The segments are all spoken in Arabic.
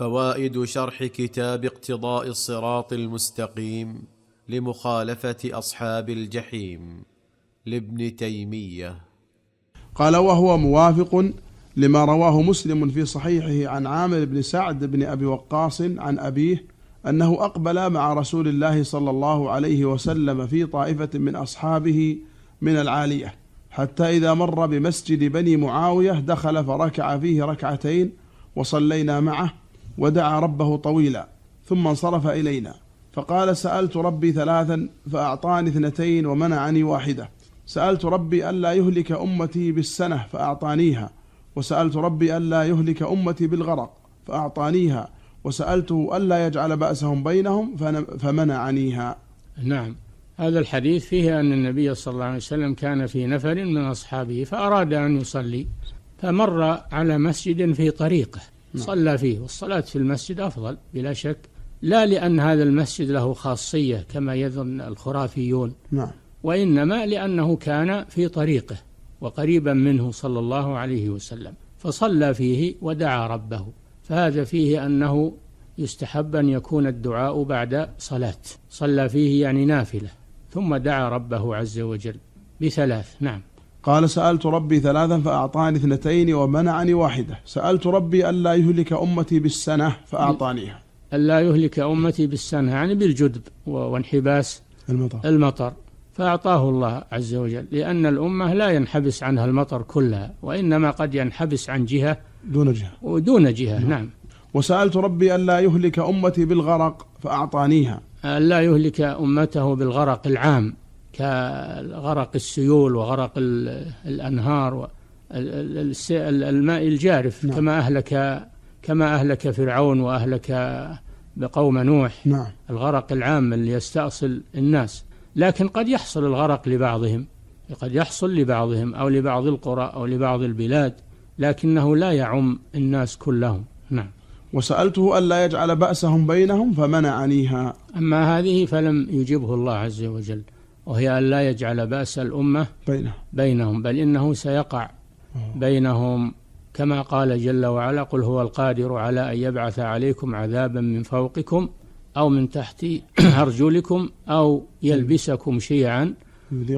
فوائد شرح كتاب اقتضاء الصراط المستقيم لمخالفه اصحاب الجحيم لابن تيميه قال وهو موافق لما رواه مسلم في صحيحه عن عامر بن سعد بن ابي وقاص عن ابيه انه اقبل مع رسول الله صلى الله عليه وسلم في طائفه من اصحابه من العاليه حتى اذا مر بمسجد بني معاويه دخل فركع فيه ركعتين وصلينا معه ودعا ربه طويلا ثم انصرف إلينا فقال سألت ربي ثلاثا فأعطاني اثنتين ومنعني واحدة سألت ربي ألا يهلك أمتي بالسنة فأعطانيها وسألت ربي ألا يهلك أمتي بالغرق فأعطانيها وسألته ألا يجعل بأسهم بينهم فمنعنيها نعم هذا الحديث فيه أن النبي صلى الله عليه وسلم كان في نفر من أصحابه فأراد أن يصلي فمر على مسجد في طريقه نعم. صلى فيه والصلاة في المسجد أفضل بلا شك لا لأن هذا المسجد له خاصية كما يظن الخرافيون نعم وإنما لأنه كان في طريقه وقريبا منه صلى الله عليه وسلم فصلى فيه ودعا ربه فهذا فيه أنه يستحب أن يكون الدعاء بعد صلاة صلى فيه يعني نافلة ثم دعا ربه عز وجل بثلاث نعم قال سألت ربي ثلاثا فأعطاني اثنتين ومنعني واحدة سألت ربي ألا يهلك أمتي بالسنة فأعطانيها ألا يهلك أمتي بالسنة يعني بالجدب وانحباس المطر المطر فأعطاه الله عز وجل لأن الأمة لا ينحبس عنها المطر كلها وإنما قد ينحبس عن جهة دون جهة ودون جهة نعم, نعم. وسألت ربي ألا يهلك أمتي بالغرق فأعطانيها ألا يهلك أمته بالغرق العام كغرق السيول وغرق الأنهار الماء الجارف نعم. كما أهلك كما أهلك فرعون وأهلك بقوم نوح نعم. الغرق العام اللي يستأصل الناس لكن قد يحصل الغرق لبعضهم قد يحصل لبعضهم أو لبعض القرى أو لبعض البلاد لكنه لا يعم الناس كلهم نعم وسألته ألا يجعل بأسهم بينهم فمنعنيها أما هذه فلم يجبه الله عز وجل وهي أن لا يجعل بأس الأمة بينهم, بينهم بل إنه سيقع آه. بينهم كما قال جل وعلا قل هو القادر على أن يبعث عليكم عذابا من فوقكم أو من تحت أرجلكم أو يلبسكم شيعا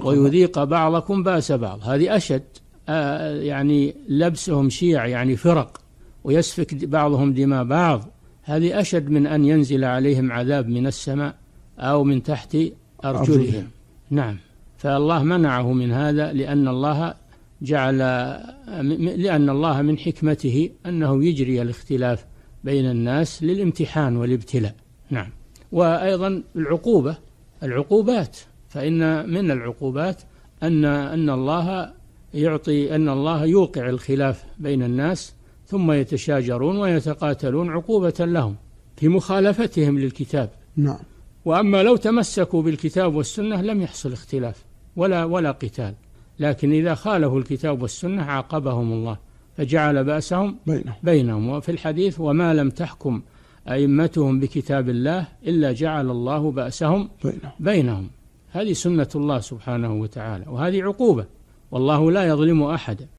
ويذيق بعضكم بأس بعض هذه أشد آه، يعني لبسهم شيع يعني فرق ويسفك بعضهم دماء بعض هذه أشد من أن ينزل عليهم عذاب من السماء أو من تحت أرجلهم نعم فالله منعه من هذا لأن الله جعل لأن الله من حكمته أنه يجري الاختلاف بين الناس للامتحان والابتلاء نعم وأيضا العقوبة العقوبات فإن من العقوبات أن أن الله يعطي أن الله يوقع الخلاف بين الناس ثم يتشاجرون ويتقاتلون عقوبة لهم في مخالفتهم للكتاب نعم وأما لو تمسكوا بالكتاب والسنة لم يحصل اختلاف ولا ولا قتال لكن إذا خالفوا الكتاب والسنة عاقبهم الله فجعل بأسهم بينهم, بينهم وفي الحديث وما لم تحكم أئمتهم بكتاب الله إلا جعل الله بأسهم بينهم, بينهم هذه سنة الله سبحانه وتعالى وهذه عقوبة والله لا يظلم أحدا